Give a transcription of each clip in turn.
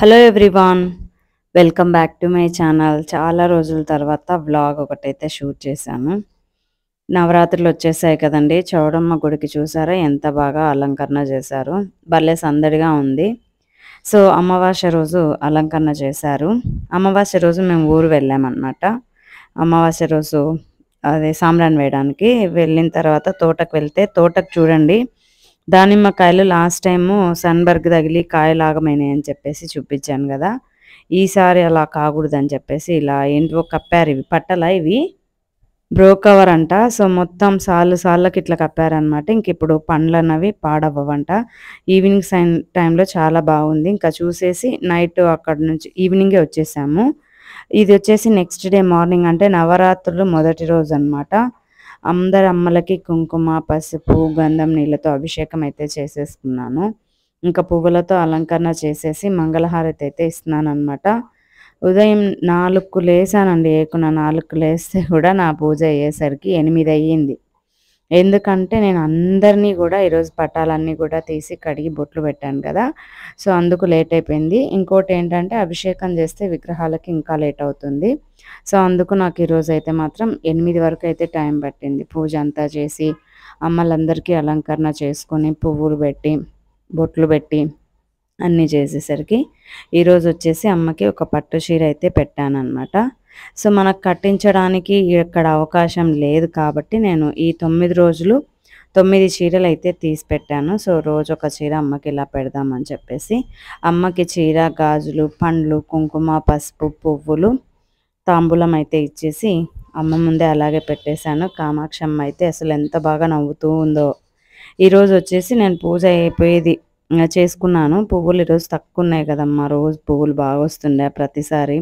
hello everyone welcome back to my channel చాలా రోజుల తర్వాత వ్లాగ్ ఒకటైతే షూట్ చేశాను నవరాత్రులు వచ్చేసాయి కదండి చౌడమ్మ గుడికి చూసారా ఎంత బాగా అలంకరణ చేశారు భలే సందడిగా ఉంది సో అమావాస్య రోజు అలంకరణ చేశారు అమావాస్య రోజు మేము ఊరు వెళ్ళామన్నమాట అమావాస్య రోజు అదే సాంబ్రాన్ వేయడానికి వెళ్ళిన తర్వాత తోటకు వెళ్తే తోటకు చూడండి దానిమ్మకాయలు లాస్ట్ టైము సన్బర్గ్ తగిలి కాయలాగమైనాయి అని చెప్పేసి చూపించాను కదా ఈసారి అలా కాకూడదని చెప్పేసి ఇలా ఏంటో కప్పారు ఇవి పట్టలా ఇవి బ్రోకవర్ అంట సో మొత్తం సార్లు సార్లకి ఇట్లా కప్పారనమాట ఇంక ఇప్పుడు పండ్లు అన్నవి పాడవ్వంట ఈవినింగ్ సైన్ టైంలో చాలా బాగుంది ఇంకా చూసేసి నైట్ అక్కడ నుంచి ఈవినింగే వచ్చేసాము ఇది వచ్చేసి నెక్స్ట్ డే మార్నింగ్ అంటే నవరాత్రులు మొదటి రోజు అనమాట అందరు అమ్మలకి కుంకుమ పసుపు గంధం నీళ్ళతో అభిషేకం అయితే చేసేసుకున్నాను ఇంకా పువ్వులతో అలంకరణ చేసేసి మంగళహారతి అయితే ఇస్తున్నాను అనమాట ఉదయం నాలుగు లేసానండి ఏకున నాలుగు లేస్తే కూడా నా పూజ అయ్యేసరికి ఎనిమిది అయ్యింది ఎందుకంటే నేను అందరినీ కూడా ఈరోజు పటాలన్నీ కూడా తీసి కడిగి బొట్లు పెట్టాను కదా సో అందుకు లేట్ అయిపోయింది ఇంకోటి ఏంటంటే అభిషేకం చేస్తే విగ్రహాలకి ఇంకా లేట్ అవుతుంది సో అందుకు నాకు ఈరోజు అయితే మాత్రం ఎనిమిది వరకు అయితే టైం పట్టింది పూజ అంతా చేసి అమ్మలందరికీ అలంకరణ చేసుకొని పువ్వులు పెట్టి బొట్లు పెట్టి అన్నీ చేసేసరికి ఈరోజు వచ్చేసి అమ్మకి ఒక పట్టు చీర అయితే పెట్టాను అనమాట సో మనకు కట్టించడానికి ఇక్కడ అవకాశం లేదు కాబట్టి నేను ఈ తొమ్మిది రోజులు తొమ్మిది చీరలు అయితే తీసి పెట్టాను సో రోజు ఒక చీర అమ్మకి ఇలా పెడదామని చెప్పేసి అమ్మకి చీర గాజులు పండ్లు కుంకుమ పసుపు పువ్వులు తాంబూలం అయితే ఇచ్చేసి అమ్మ ముందే అలాగే పెట్టేశాను కామాక్షమ్మ అయితే అసలు ఎంత బాగా నవ్వుతూ ఉందో ఈరోజు వచ్చేసి నేను పూజ అయిపోయేది చేసుకున్నాను పువ్వులు ఈరోజు తక్కువ ఉన్నాయి కదమ్మా రోజు పువ్వులు బాగా వస్తుండే ప్రతిసారి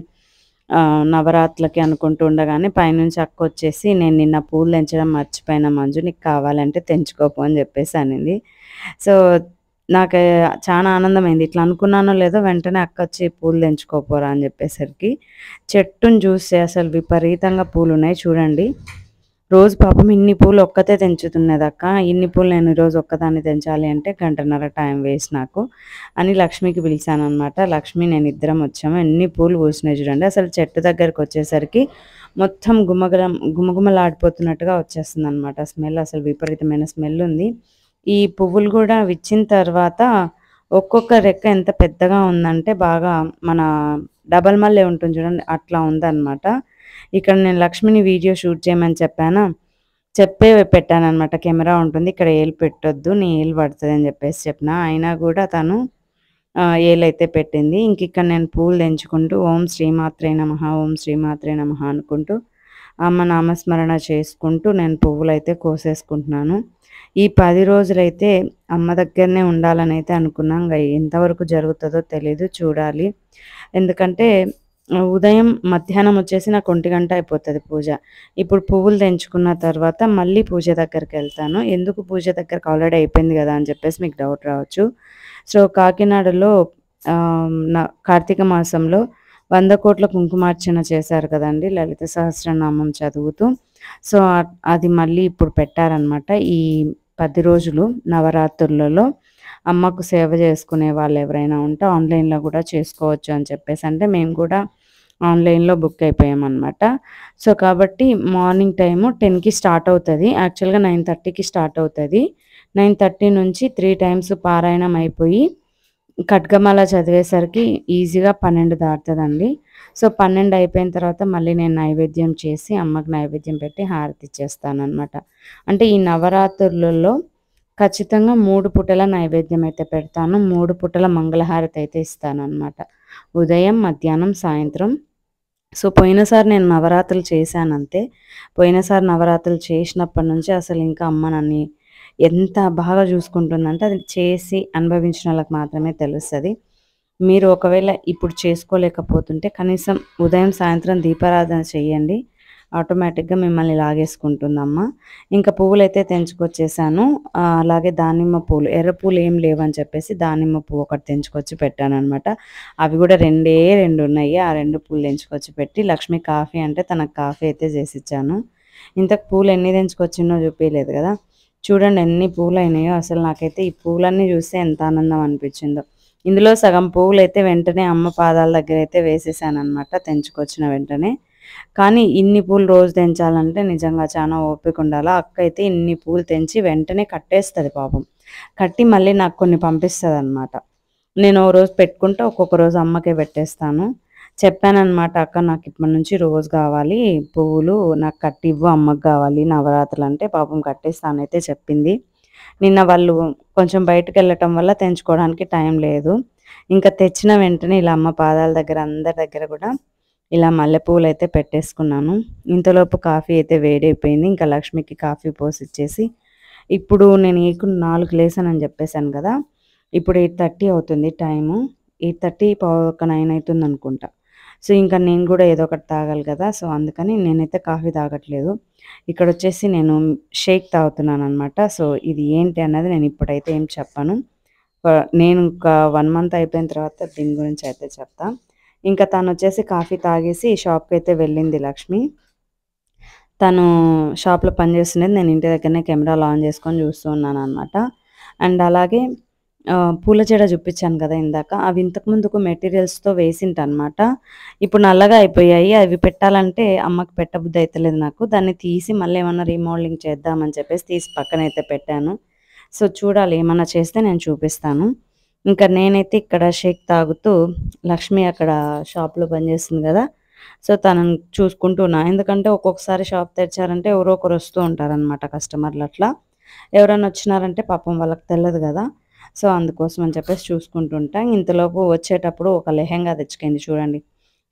నవరాత్రులకి అనుకుంటూ ఉండగానే పైనుంచి అక్క వచ్చేసి నేను నిన్న పూలు తెంచడం మర్చిపోయిన మంజు నీకు కావాలంటే తెంచుకోపు అని చెప్పేసి అనింది సో నాకు చాలా ఆనందమైంది ఇట్లా అనుకున్నానో లేదో వెంటనే అక్క వచ్చి పూలు తెంచుకోపోరా అని చెప్పేసరికి చెట్టును చూస్తే అసలు విపరీతంగా పూలు ఉన్నాయి చూడండి రోజు పాపం ఇన్ని పూలు ఒక్కతే తెంచుతున్నది అక్క ఇన్ని పూలు నేను రోజు ఒక్కదాన్ని తెంచాలి అంటే గంటన్నర టైం వేస్ట్ నాకు అని లక్ష్మికి పిలిచాను అనమాట లక్ష్మి నేను ఇద్దరం వచ్చాము ఎన్ని పూలు పూసినాయి చూడండి అసలు చెట్టు దగ్గరకు వచ్చేసరికి మొత్తం గుమ్మగల గుమగుమలాడిపోతున్నట్టుగా వచ్చేస్తుంది అనమాట స్మెల్ అసలు విపరీతమైన స్మెల్ ఉంది ఈ పువ్వులు కూడా విచ్చిన తర్వాత ఒక్కొక్క రెక్క ఎంత పెద్దగా ఉందంటే బాగా మన డబల్ మల్లె ఉంటుంది చూడండి అట్లా ఉందన్నమాట ఇక్కడ నేను లక్ష్మిని వీడియో షూట్ చేయమని చెప్పాను చెప్పే పెట్టాను అనమాట కెమెరా ఉంటుంది ఇక్కడ ఏలు పెట్టొద్దు నీ ఏలు పడుతుంది అని చెప్పేసి చెప్పిన అయినా కూడా తను ఏలైతే పెట్టింది ఇంక ఇక్కడ నేను పూలు తెంచుకుంటూ ఓం శ్రీమాత్రే నమ ఓం శ్రీమాత్రే నమ అనుకుంటూ అమ్మ నామస్మరణ చేసుకుంటూ నేను పువ్వులైతే కోసేసుకుంటున్నాను ఈ పది రోజులైతే అమ్మ దగ్గరనే ఉండాలని అయితే అనుకున్నాం ఇంతవరకు జరుగుతుందో తెలీదు చూడాలి ఎందుకంటే ఉదయం మధ్యాహ్నం వచ్చేసి నాకు ఒంటి గంట అయిపోతుంది పూజ ఇప్పుడు పువ్వులు తెంచుకున్న తర్వాత మళ్ళీ పూజ దగ్గరికి వెళ్తాను ఎందుకు పూజ దగ్గరకు ఆల్రెడీ అయిపోయింది కదా అని చెప్పేసి మీకు డౌట్ రావచ్చు సో కాకినాడలో కార్తీక మాసంలో వంద కోట్ల కుంకుమార్చన చేశారు కదండి లలిత సహస్రనామం చదువుతూ సో అది మళ్ళీ ఇప్పుడు పెట్టారనమాట ఈ పది రోజులు నవరాత్రులలో అమ్మకు సేవ చేసుకునే వాళ్ళు ఎవరైనా ఉంటే ఆన్లైన్లో కూడా చేసుకోవచ్చు అని చెప్పేసి అంటే మేము కూడా ఆన్లైన్లో బుక్ అయిపోయామన్నమాట సో కాబట్టి మార్నింగ్ టైము టెన్కి స్టార్ట్ అవుతుంది యాక్చువల్గా నైన్ థర్టీకి స్టార్ట్ అవుతుంది నైన్ థర్టీ నుంచి త్రీ టైమ్స్ పారాయణం అయిపోయి ఖడ్గమాల చదివేసరికి ఈజీగా పన్నెండు దాటుతుందండి సో పన్నెండు అయిపోయిన తర్వాత మళ్ళీ నేను నైవేద్యం చేసి అమ్మకి నైవేద్యం పెట్టి హారతి ఇచ్చేస్తాను అనమాట అంటే ఈ నవరాత్రులలో ఖచ్చితంగా మూడు పుటల నైవేద్యం అయితే పెడతాను మూడు పుటల మంగళహారతి అయితే ఇస్తాను అనమాట ఉదయం మధ్యాహ్నం సాయంత్రం సో పోయినసారి నేను నవరాత్రులు చేశానంతే పోయినసారి నవరాత్రులు చేసినప్పటి నుంచి అసలు ఇంకా అమ్మ నన్ను ఎంత బాగా చూసుకుంటుందంటే అది చేసి అనుభవించిన వాళ్ళకి మాత్రమే తెలుస్తుంది మీరు ఒకవేళ ఇప్పుడు చేసుకోలేకపోతుంటే కనీసం ఉదయం సాయంత్రం దీపారాధన చేయండి ఆటోమేటిక్గా మిమ్మల్ని లాగేసుకుంటుందమ్మా ఇంకా పువ్వులు అయితే తెంచుకొచ్చేసాను అలాగే దానిమ్మ పూలు ఎర్ర పూలు ఏం లేవని చెప్పేసి దానిమ్మ పువ్వు ఒకటి తెంచుకొచ్చి పెట్టాను అనమాట అవి కూడా రెండే రెండు ఉన్నాయి ఆ రెండు పూలు తెంచుకొచ్చి పెట్టి లక్ష్మి కాఫీ అంటే తనకు కాఫీ అయితే చేసిచ్చాను ఇంతకు పూలు ఎన్ని తెంచుకొచ్చిందో చూపించలేదు కదా చూడండి ఎన్ని పువ్వులు అయినాయో అసలు నాకైతే ఈ పూలన్నీ చూస్తే ఎంత ఆనందం అనిపించిందో ఇందులో సగం పువ్వులు అయితే వెంటనే అమ్మ పాదాల దగ్గర అయితే వేసేసాను అనమాట తెంచుకొచ్చిన వెంటనే కానీ ఇన్ని పూలు రోజు తెంచాలంటే నిజంగా చాలా ఓపిక ఉండాలి అక్క అయితే ఇన్ని పూలు తెంచి వెంటనే కట్టేస్తుంది పాపం కట్టి మళ్ళీ నాకు కొన్ని పంపిస్తుంది నేను నేను రోజు పెట్టుకుంటే ఒక్కొక్క రోజు అమ్మకే పెట్టేస్తాను చెప్పానమాట అక్క నాకు ఇప్పటి నుంచి రోజు కావాలి పువ్వులు నాకు కట్టి ఇవ్వు అమ్మకు కావాలి నవరాత్రులు అంటే పాపం కట్టేస్తానైతే చెప్పింది నిన్న వాళ్ళు కొంచెం బయటకు వెళ్ళటం వల్ల తెంచుకోవడానికి టైం లేదు ఇంకా తెచ్చిన వెంటనే ఇలా అమ్మ పాదాల దగ్గర అందరి దగ్గర కూడా ఇలా మల్లెపూలు అయితే పెట్టేసుకున్నాను ఇంతలోపు కాఫీ అయితే వేడైపోయింది ఇంకా లక్ష్మికి కాఫీ పోసి ఇచ్చేసి ఇప్పుడు నేను ఈకు నాలుగు లేసానని చెప్పేశాను కదా ఇప్పుడు ఎయిట్ థర్టీ అవుతుంది టైము ఎయిట్ థర్టీ ఒక నైన్ అవుతుంది అనుకుంటా సో ఇంకా నేను కూడా ఏదో ఒకటి తాగాలి కదా సో అందుకని నేనైతే కాఫీ తాగట్లేదు ఇక్కడ వచ్చేసి నేను షేక్ తాగుతున్నాను అనమాట సో ఇది ఏంటి అన్నది నేను ఇప్పుడైతే ఏం చెప్పను నేను ఒక వన్ మంత్ అయిపోయిన తర్వాత దీని గురించి అయితే చెప్తా ఇంకా తను వచ్చేసి కాఫీ తాగేసి షాప్కి అయితే వెళ్ళింది లక్ష్మి తను షాప్లో పనిచేస్తుండేది నేను ఇంటి దగ్గరనే కెమెరాలు ఆన్ చేసుకొని చూస్తూ ఉన్నాను అనమాట అండ్ అలాగే పూల చెడ చూపించాను కదా ఇందాక అవి ఒక మెటీరియల్స్తో వేసింట అనమాట ఇప్పుడు నల్లగా అయిపోయాయి అవి పెట్టాలంటే అమ్మకి పెట్టబుద్ధి అయితలేదు నాకు దాన్ని తీసి మళ్ళీ ఏమన్నా రీమోడలింగ్ చేద్దామని చెప్పేసి తీసి పక్కనైతే పెట్టాను సో చూడాలి ఏమన్నా చేస్తే నేను చూపిస్తాను ఇంకా నేనైతే ఇక్కడ షేక్ తాగుతూ లక్ష్మి అక్కడ షాప్లో పనిచేస్తుంది కదా సో తనని చూసుకుంటున్నా ఎందుకంటే ఒక్కొక్కసారి షాప్ తెరిచారంటే ఎవరో ఒకరు వస్తూ ఉంటారనమాట కస్టమర్లు అట్లా ఎవరైనా వచ్చినారంటే పాపం వాళ్ళకి తెలియదు కదా సో అందుకోసం అని చెప్పేసి చూసుకుంటుంటాం ఇంతలోపు వచ్చేటప్పుడు ఒక లెహెంగా తెచ్చుకుంది చూడండి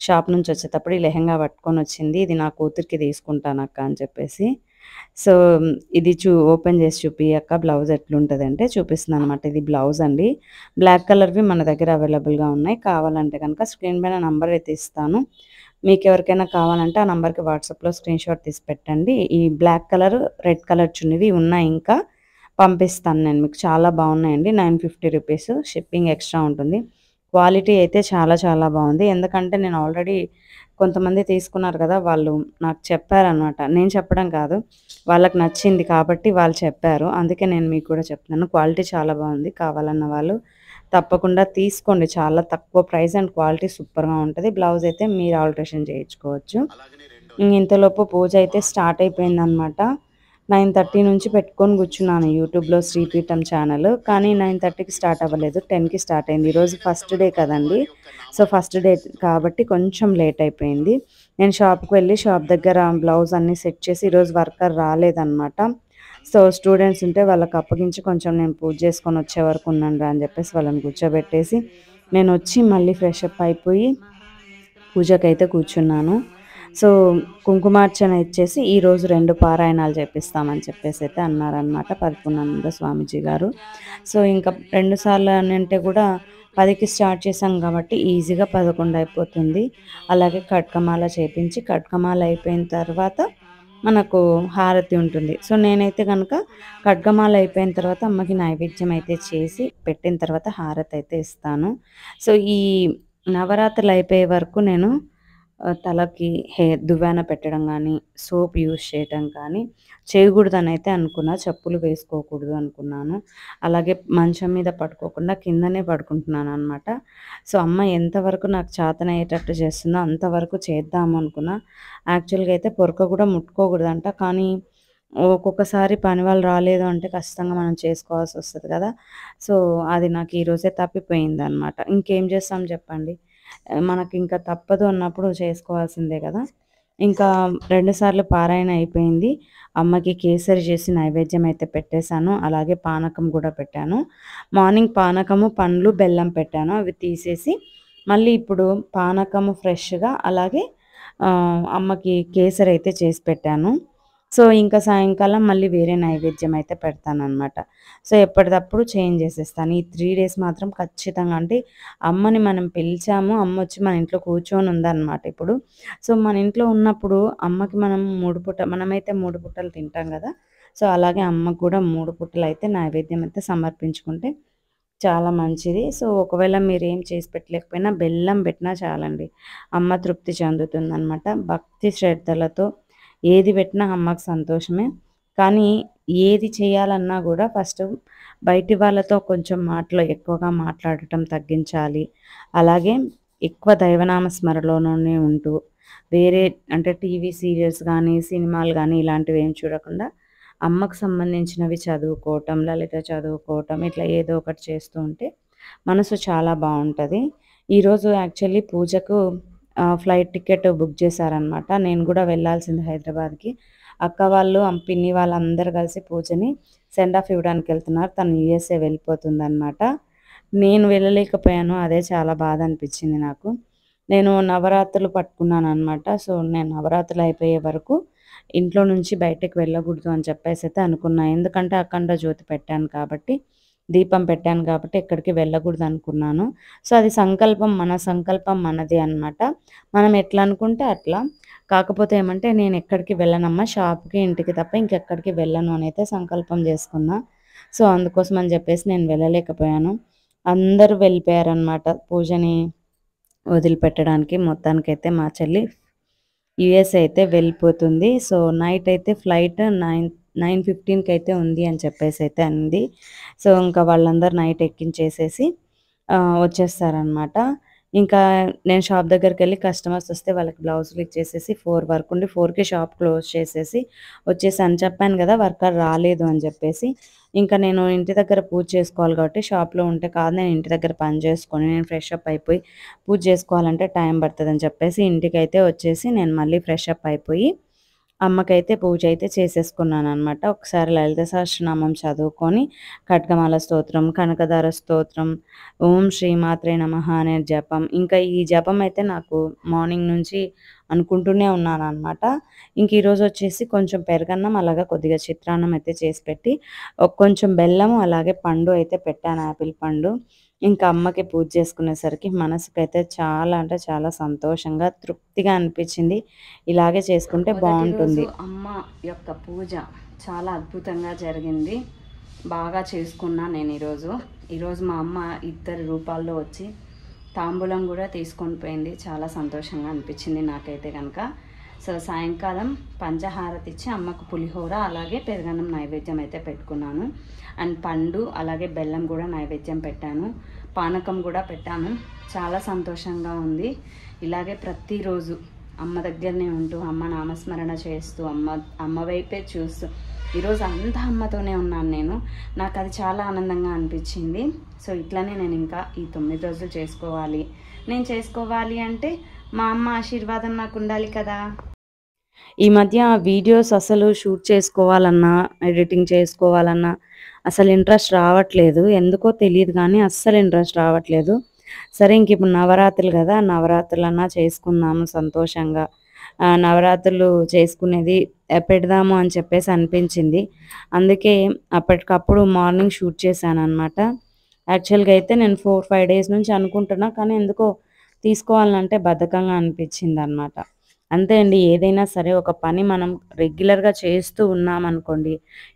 షాప్ నుంచి వచ్చేటప్పుడు ఈ లెహెంగా పట్టుకొని వచ్చింది ఇది నా కూతురికి తీసుకుంటాను అక్క అని చెప్పేసి సో ఇది చూ ఓపెన్ చేసి చూపియక్క బ్లౌజ్ ఎట్లుంటుందంటే చూపిస్తుంది అనమాట ఇది బ్లౌజ్ అండి బ్లాక్ కలర్వి మన దగ్గర అవైలబుల్గా ఉన్నాయి కావాలంటే కనుక స్క్రీన్ పైన నంబర్ అయితే ఇస్తాను మీకు ఎవరికైనా కావాలంటే ఆ నెంబర్కి వాట్సాప్లో స్క్రీన్ షాట్ తీసి పెట్టండి ఈ బ్లాక్ కలర్ రెడ్ కలర్ చున్నవి ఉన్నాయి ఇంకా పంపిస్తాను నేను మీకు చాలా బాగున్నాయండి nine fifty rupees shipping extra ఉంటుంది క్వాలిటీ అయితే చాలా చాలా బాగుంది ఎందుకంటే నేను ఆల్రెడీ కొంతమంది తీసుకున్నారు కదా వాళ్ళు నాకు చెప్పారనమాట నేను చెప్పడం కాదు వాళ్ళకి నచ్చింది కాబట్టి వాళ్ళు చెప్పారు అందుకే నేను మీకు కూడా చెప్తున్నాను క్వాలిటీ చాలా బాగుంది కావాలన్న వాళ్ళు తప్పకుండా తీసుకోండి చాలా తక్కువ ప్రైస్ అండ్ క్వాలిటీ సూపర్గా ఉంటుంది బ్లౌజ్ అయితే మీరు ఆల్ట్రేషన్ చేయించుకోవచ్చు ఇంతలోపు పూజ అయితే స్టార్ట్ అయిపోయిందనమాట నైన్ థర్టీ నుంచి పెట్టుకొని కూర్చున్నాను యూట్యూబ్లో శ్రీపీఠం ఛానల్ కానీ నైన్ థర్టీకి స్టార్ట్ అవ్వలేదు టెన్కి స్టార్ట్ అయింది ఈరోజు ఫస్ట్ డే కదండి సో ఫస్ట్ డే కాబట్టి కొంచెం లేట్ అయిపోయింది నేను షాప్కి వెళ్ళి షాప్ దగ్గర బ్లౌజ్ అన్నీ సెట్ చేసి ఈరోజు వర్కర్ రాలేదన్నమాట సో స్టూడెంట్స్ ఉంటే వాళ్ళకి అప్పగించి కొంచెం నేను పూజ చేసుకొని వచ్చే వరకు ఉన్నాను అని చెప్పేసి వాళ్ళని కూర్చోబెట్టేసి నేను వచ్చి మళ్ళీ ఫ్రెష్ అప్ అయిపోయి పూజకైతే కూర్చున్నాను సో కుంకుమార్చన ఇచ్చేసి ఈరోజు రెండు పారాయణాలు చేపిస్తామని చెప్పేసి అయితే అన్నారనమాట పరిపూర్ణానంద స్వామీజీ గారు సో ఇంకా రెండు సార్లు అని అంటే కూడా పదికి స్టార్ట్ చేసాం కాబట్టి ఈజీగా పదకొండు అయిపోతుంది అలాగే కట్కమాల చేపించి కట్కమాల అయిపోయిన తర్వాత మనకు హారతి ఉంటుంది సో నేనైతే కనుక ఖడ్గమాల అయిపోయిన తర్వాత అమ్మకి నైవేద్యం అయితే చేసి పెట్టిన తర్వాత హారతి అయితే ఇస్తాను సో ఈ నవరాత్రులు అయిపోయే వరకు నేను తలకి హెయిర్ దువ్వాన పెట్టడం కానీ సోప్ యూజ్ చేయటం కానీ చేయకూడదని అయితే అనుకున్నా చెప్పులు వేసుకోకూడదు అనుకున్నాను అలాగే మంచం మీద పడుకోకుండా కిందనే పడుకుంటున్నాను అనమాట సో అమ్మ ఎంతవరకు నాకు చేతనయ్యేటట్టు చేస్తుందో అంతవరకు చేద్దాం అనుకున్నా యాక్చువల్గా అయితే పొరక కూడా ముట్టుకోకూడదంట కానీ ఒక్కొక్కసారి పని వాళ్ళు రాలేదు అంటే ఖచ్చితంగా మనం చేసుకోవాల్సి వస్తుంది కదా సో అది నాకు ఈరోజే తప్పిపోయింది అనమాట ఇంకేం చేస్తాం చెప్పండి మనకి ఇంకా తప్పదు అన్నప్పుడు చేసుకోవాల్సిందే కదా ఇంకా రెండుసార్లు పారాయణ అయిపోయింది అమ్మకి కేసరి చేసి నైవేద్యం అయితే పెట్టేశాను అలాగే పానకం కూడా పెట్టాను మార్నింగ్ పానకము పండ్లు బెల్లం పెట్టాను అవి తీసేసి మళ్ళీ ఇప్పుడు పానకము ఫ్రెష్గా అలాగే అమ్మకి కేసరి అయితే చేసి పెట్టాను సో ఇంకా సాయంకాలం మళ్ళీ వేరే నైవేద్యం అయితే అనమాట సో ఎప్పటికప్పుడు చేంజ్ చేసేస్తాను ఈ త్రీ డేస్ మాత్రం ఖచ్చితంగా అంటే అమ్మని మనం పిలిచాము అమ్మ వచ్చి మన ఇంట్లో కూర్చొని ఉందన్నమాట ఇప్పుడు సో మన ఇంట్లో ఉన్నప్పుడు అమ్మకి మనం మూడు పుట్ట మనమైతే మూడు పుట్టలు తింటాం కదా సో అలాగే అమ్మకు కూడా మూడు పుట్టలు అయితే నైవేద్యం అయితే సమర్పించుకుంటే చాలా మంచిది సో ఒకవేళ మీరు ఏం చేసి పెట్టలేకపోయినా బెల్లం పెట్టినా చాలండి అమ్మ తృప్తి చెందుతుందనమాట భక్తి శ్రద్ధలతో ఏది పెట్టినా అమ్మకు సంతోషమే కానీ ఏది చేయాలన్నా కూడా ఫస్ట్ బయటి వాళ్ళతో కొంచెం మాటలు ఎక్కువగా మాట్లాడటం తగ్గించాలి అలాగే ఎక్కువ దైవనామ స్మరణలోనే ఉంటూ వేరే అంటే టీవీ సీరియల్స్ కానీ సినిమాలు కానీ ఇలాంటివి ఏం చూడకుండా అమ్మకు సంబంధించినవి చదువుకోవటం లలిత చదువుకోవటం ఇట్లా ఏదో ఒకటి చేస్తూ ఉంటే మనసు చాలా బాగుంటుంది ఈరోజు యాక్చువల్లీ పూజకు ఫ్లైట్ టికెట్ బుక్ చేశారనమాట నేను కూడా వెళ్ళాల్సింది హైదరాబాద్కి అక్క వాళ్ళు పిన్ని వాళ్ళందరూ కలిసి పూజని సెండ్ ఆఫ్ ఇవ్వడానికి వెళ్తున్నారు తను యూఎస్ఏ వెళ్ళిపోతుంది అనమాట నేను వెళ్ళలేకపోయాను అదే చాలా బాధ అనిపించింది నాకు నేను నవరాత్రులు పట్టుకున్నాను అనమాట సో నేను నవరాత్రులు అయిపోయే వరకు ఇంట్లో నుంచి బయటకు వెళ్ళకూడదు అని చెప్పేసి అయితే అనుకున్నాను ఎందుకంటే అఖండ జ్యోతి పెట్టాను కాబట్టి దీపం పెట్టాను కాబట్టి ఎక్కడికి వెళ్ళకూడదు అనుకున్నాను సో అది సంకల్పం మన సంకల్పం మనది అనమాట మనం ఎట్లా అనుకుంటే అట్లా కాకపోతే ఏమంటే నేను ఎక్కడికి వెళ్ళనమ్మా షాప్కి ఇంటికి తప్ప ఇంకెక్కడికి వెళ్ళను అని అయితే సంకల్పం చేసుకున్నా సో అందుకోసం అని చెప్పేసి నేను వెళ్ళలేకపోయాను అందరూ వెళ్ళిపోయారనమాట పూజని వదిలిపెట్టడానికి మొత్తానికైతే మా చెల్లి యుఎస్ అయితే వెళ్ళిపోతుంది సో నైట్ అయితే ఫ్లైట్ నైన్ నైన్ ఫిఫ్టీన్కి అయితే ఉంది అని చెప్పేసి అయితే అంది సో ఇంకా వాళ్ళందరూ నైట్ ఎక్కించేసేసి వచ్చేస్తారనమాట ఇంకా నేను షాప్ దగ్గరికి వెళ్ళి కస్టమర్స్ వస్తే వాళ్ళకి బ్లౌజులు ఇచ్చేసేసి ఫోర్ వరకు ఉండి ఫోర్కి షాప్ క్లోజ్ చేసేసి వచ్చేసి అని చెప్పాను కదా వర్కర్ రాలేదు అని చెప్పేసి ఇంకా నేను ఇంటి దగ్గర పూజ చేసుకోవాలి కాబట్టి షాప్లో ఉంటే కాదు నేను ఇంటి దగ్గర పని చేసుకొని నేను ఫ్రెష్అప్ అయిపోయి పూజ చేసుకోవాలంటే టైం పడుతుంది చెప్పేసి ఇంటికి అయితే వచ్చేసి నేను మళ్ళీ ఫ్రెష్అప్ అయిపోయి అమ్మకైతే పూజ అయితే చేసేసుకున్నాను అనమాట ఒకసారి లలిత సహస్రనామం చదువుకొని కట్కమాల స్తోత్రం కనకధార స్తోత్రం ఓం శ్రీమాత్రే నమ అనే జపం ఇంకా ఈ జపం అయితే నాకు మార్నింగ్ నుంచి అనుకుంటూనే ఉన్నాను అనమాట ఇంక ఈరోజు వచ్చేసి కొంచెం పెరగన్నం అలాగే కొద్దిగా చిత్రాన్నం అయితే చేసి పెట్టి కొంచెం బెల్లము అలాగే పండు అయితే పెట్టాను యాపిల్ పండు ఇంకా అమ్మకి పూజ చేసుకునేసరికి మనసుకైతే చాలా అంటే చాలా సంతోషంగా తృప్తిగా అనిపించింది ఇలాగే చేసుకుంటే బాగుంటుంది అమ్మ యొక్క పూజ చాలా అద్భుతంగా జరిగింది బాగా చేసుకున్నా నేను ఈరోజు ఈరోజు మా అమ్మ ఇద్దరు రూపాల్లో వచ్చి తాంబూలం కూడా తీసుకొని పోయింది చాలా సంతోషంగా అనిపించింది నాకైతే కనుక సో సాయంకాలం పంచహార తెచ్చి అమ్మకు పులిహోర అలాగే పెరుగన్నం నైవేద్యం అయితే పెట్టుకున్నాను అండ్ పండు అలాగే బెల్లం కూడా నైవేద్యం పెట్టాను పానకం కూడా పెట్టాను చాలా సంతోషంగా ఉంది ఇలాగే ప్రతిరోజు అమ్మ దగ్గరనే ఉంటూ అమ్మ నామస్మరణ చేస్తూ అమ్మ అమ్మ వైపే చూస్తూ ఈరోజు అంతా అమ్మతోనే ఉన్నాను నేను నాకు అది చాలా ఆనందంగా అనిపించింది సో ఇట్లానే నేను ఇంకా ఈ తొమ్మిది రోజులు చేసుకోవాలి నేను చేసుకోవాలి అంటే మా అమ్మ ఆశీర్వాదం నాకు ఉండాలి కదా ఈ మధ్య వీడియోస్ అసలు షూట్ చేసుకోవాలన్నా ఎడిటింగ్ చేసుకోవాలన్నా అసలు ఇంట్రెస్ట్ రావట్లేదు ఎందుకో తెలియదు కానీ అస్సలు ఇంట్రెస్ట్ రావట్లేదు సరే ఇంక ఇప్పుడు నవరాత్రులు కదా నవరాత్రులు అన్నా చేసుకుందాము సంతోషంగా నవరాత్రులు చేసుకునేది పెడదాము అని చెప్పేసి అనిపించింది అందుకే అప్పటికప్పుడు మార్నింగ్ షూట్ చేశాను అనమాట యాక్చువల్గా అయితే నేను ఫోర్ ఫైవ్ డేస్ నుంచి అనుకుంటున్నా కానీ ఎందుకో తీసుకోవాలంటే బద్ధకంగా అనిపించింది అనమాట అంతే అండి ఏదైనా సరే ఒక పని మనం రెగ్యులర్గా చేస్తూ ఉన్నామనుకోండి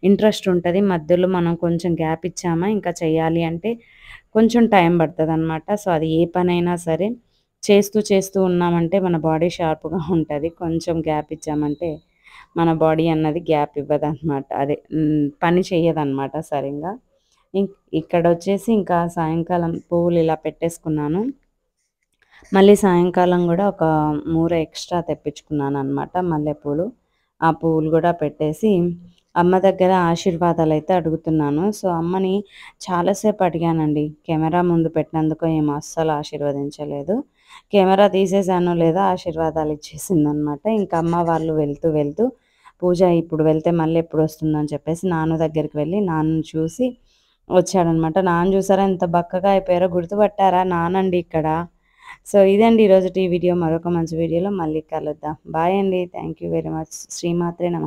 ఇంట్రెస్ట్ ఉంటుంది మధ్యలో మనం కొంచెం గ్యాప్ ఇచ్చామా ఇంకా చేయాలి అంటే కొంచెం టైం పడుతుంది అనమాట సో అది ఏ పనైనా సరే చేస్తూ చేస్తూ ఉన్నామంటే మన బాడీ షార్ప్గా ఉంటుంది కొంచెం గ్యాప్ ఇచ్చామంటే మన బాడీ అన్నది గ్యాప్ ఇవ్వదు అనమాట అదే పని చేయదన్నమాట సరిగ్గా ఇక్కడ వచ్చేసి ఇంకా సాయంకాలం పువ్వులు ఇలా పెట్టేసుకున్నాను మళ్ళీ సాయంకాలం కూడా ఒక మూర ఎక్స్ట్రా తెప్పించుకున్నాను అనమాట మల్లెపూలు ఆ పువ్వులు కూడా పెట్టేసి అమ్మ దగ్గర ఆశీర్వాదాలు అయితే అడుగుతున్నాను సో అమ్మని చాలాసేపు అడిగానండి కెమెరా ముందు పెట్టినందుకు ఏమో అస్సలు ఆశీర్వదించలేదు కెమెరా తీసేశాను లేదా ఆశీర్వాదాలు ఇచ్చేసింది అనమాట ఇంకా అమ్మ వాళ్ళు వెళ్తూ వెళ్తూ పూజ ఇప్పుడు వెళ్తే మళ్ళీ ఎప్పుడు వస్తుందని చెప్పేసి నాన్న దగ్గరికి వెళ్ళి నాన్నను చూసి వచ్చాడనమాట నాన్న చూసారా ఎంత బక్కగా అయిపోయారో గుర్తుపట్టారా నానండి ఇక్కడ సో ఇదండి ఈరోజు ఈ వీడియో మరొక మంచి వీడియోలో మళ్ళీ కలుద్దాం బాయ్ అండి థ్యాంక్ వెరీ మచ్ శ్రీమాత్రే నమస్తే